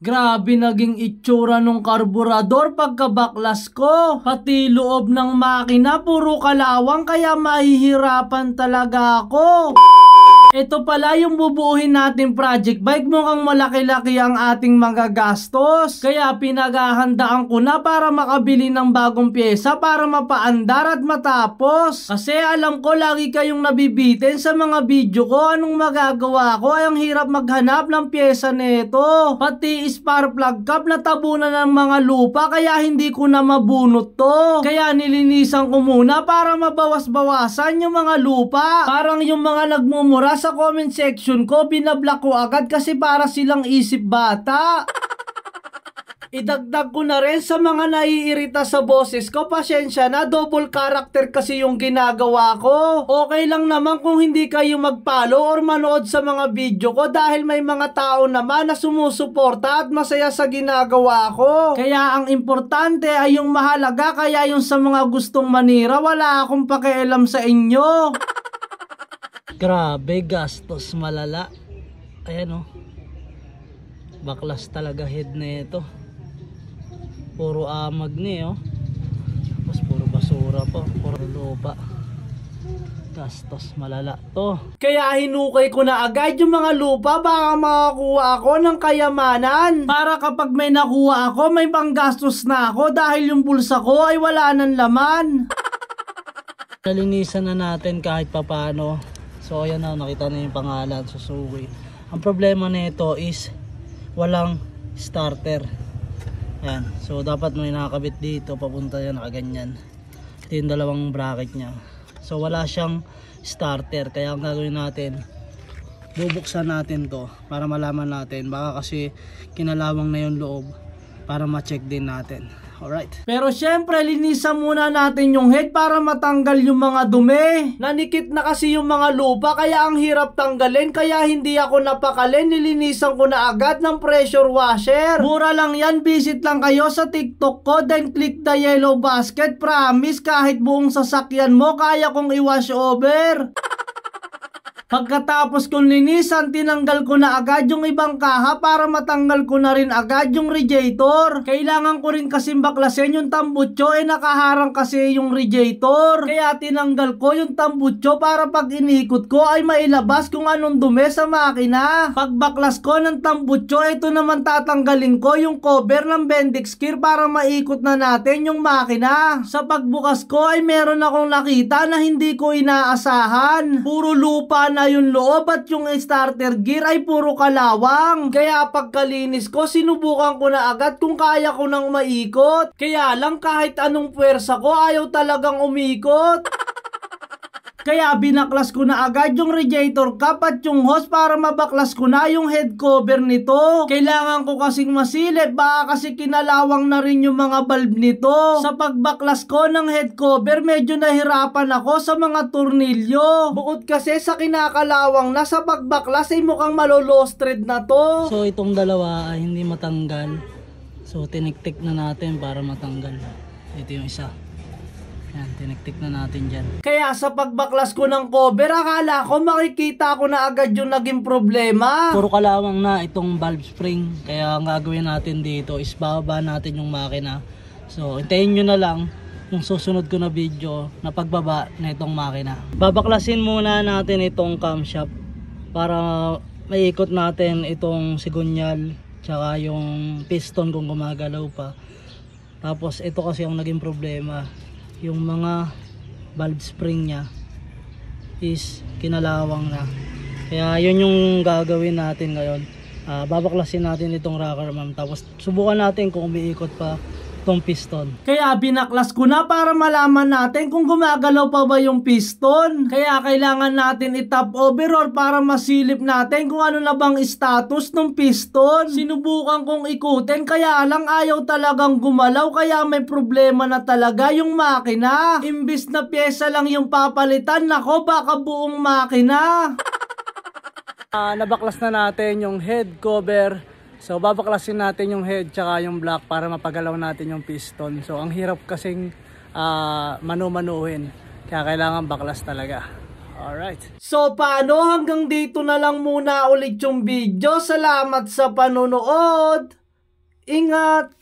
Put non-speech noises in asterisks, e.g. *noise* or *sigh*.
Grabe naging itsura nung karburador pagkabaklas ko. Pati loob ng makina puro kalawang kaya mahihirapan talaga ako. Ito pala yung bubuuhin natin project bike. Mukhang malaki-laki ang ating magagastos. Kaya pinaghahandaan ko na para makabili ng bagong pyesa para mapaandar at matapos. Kasi alam ko lagi kayong nabibitin sa mga video ko. Anong magagawa ko? Ay ang hirap maghanap ng pyesa nito. Pati spark plug cap tabunan ng mga lupa kaya hindi ko na mabunot to. Kaya nilinisan ko muna para mabawas-bawasan yung mga lupa. Parang yung mga nagmumura sa comment section ko, binablock ko agad kasi para silang isip bata. *laughs* Idagdag ko na rin sa mga naiirita sa boses ko, pasensya na, double character kasi yung ginagawa ko. Okay lang naman kung hindi kayo mag-follow or manood sa mga video ko dahil may mga tao naman na sumusuporta at masaya sa ginagawa ko. Kaya ang importante ay yung mahalaga, kaya yung sa mga gustong manira, wala akong pakialam sa inyo. Grabe, gastos malala. Ayan oh. Baklas talaga head na ito. Puro amag ni oh. Tapos puro basura po puro lupa. Gastos malala to. Kaya hinukay ko na agad yung mga lupa baka makakuha ako ng kayamanan. Para kapag may nakuha ako, may panggastos na ako dahil yung bulsa ko ay wala ng laman. *laughs* Nalinisan na natin kahit papano So ayan na, nakita na yung pangalan Suzuki. Ang problema nito is walang starter. Ayan. So dapat may nakakabit dito papunta yan nakaganyan. Ito yung dalawang bracket niya. So wala siyang starter. Kaya ang gagawin natin bubuksan natin to para malaman natin. Baka kasi kinalawang na yung loob para ma-check din natin. Alright. Pero syempre, linisan muna natin yung head para matanggal yung mga dumi. Nanikit na kasi yung mga lupa kaya ang hirap tanggalin kaya hindi ako napakalin. Nilinisan ko na agad ng pressure washer. Mura lang yan. Visit lang kayo sa TikTok ko then click the yellow basket. Promise kahit buong sasakyan mo kaya kong i-wash over. *laughs* Pagkatapos kong linisan, tinanggal ko na agad yung ibang kaha para matanggal ko na rin agad yung radiator. Kailangan ko rin kasi baklasin yung tambutso eh nakaharang kasi yung radiator. Kaya tinanggal ko yung tambutso para pag iniikot ko ay mailabas kung anong dumi sa makina. Pag baklas ko ng tambutso, ito naman tatanggalin ko yung cover ng bendix gear para maikot na natin yung makina. Sa pagbukas ko ay meron akong nakita na hindi ko inaasahan. Puro lupa na ay yung loob at yung starter gear ay puro kalawang. Kaya pagkalinis ko, sinubukan ko na agad kung kaya ko nang maikot. Kaya lang kahit anong puwersa ko, ayaw talagang umikot. Kaya binaklas ko na agad yung radiator kapat yung hose para mabaklas ko na yung head cover nito. Kailangan ko kasing masilip baka kasi kinalawang na rin yung mga valve nito. Sa pagbaklas ko ng head cover medyo nahirapan ako sa mga tornilyo. Bukod kasi sa kinakalawang na sa pagbaklas ay mukhang thread na to. So itong dalawa ay hindi matanggal. So tiniktik na natin para matanggal. Ito yung isa. Yan, tiniktik na natin dyan. Kaya sa pagbaklas ko ng cover, akala ko makikita ko na agad yung naging problema. Puro kalawang na itong valve spring. Kaya ang gagawin natin dito is bababa natin yung makina. So, intayin nyo na lang yung susunod ko na video na pagbaba na itong makina. Babaklasin muna natin itong camshaft para maikot natin itong sigunyal tsaka yung piston kung gumagalaw pa. Tapos ito kasi ang naging problema yung mga valve spring niya is kinalawang na kaya yun yung gagawin natin ngayon uh, babaklasin natin itong rocker ma'am tapos subukan natin kung umiikot pa tong piston. Kaya binaklas ko na para malaman natin kung gumagalaw pa ba yung piston. Kaya kailangan natin itap overall para masilip natin kung ano na bang status ng piston. Sinubukan kong ikutin kaya lang ayaw talagang gumalaw kaya may problema na talaga yung makina. Imbis na pyesa lang yung papalitan, nako baka buong makina. Uh, nabaklas na natin yung head cover So babaklasin natin yung head tsaka yung block para mapagalaw natin yung piston. So ang hirap kasing uh, manu-manuhin. Kaya kailangan baklas talaga. Alright. So paano hanggang dito na lang muna ulit yung video. Salamat sa panonood. Ingat!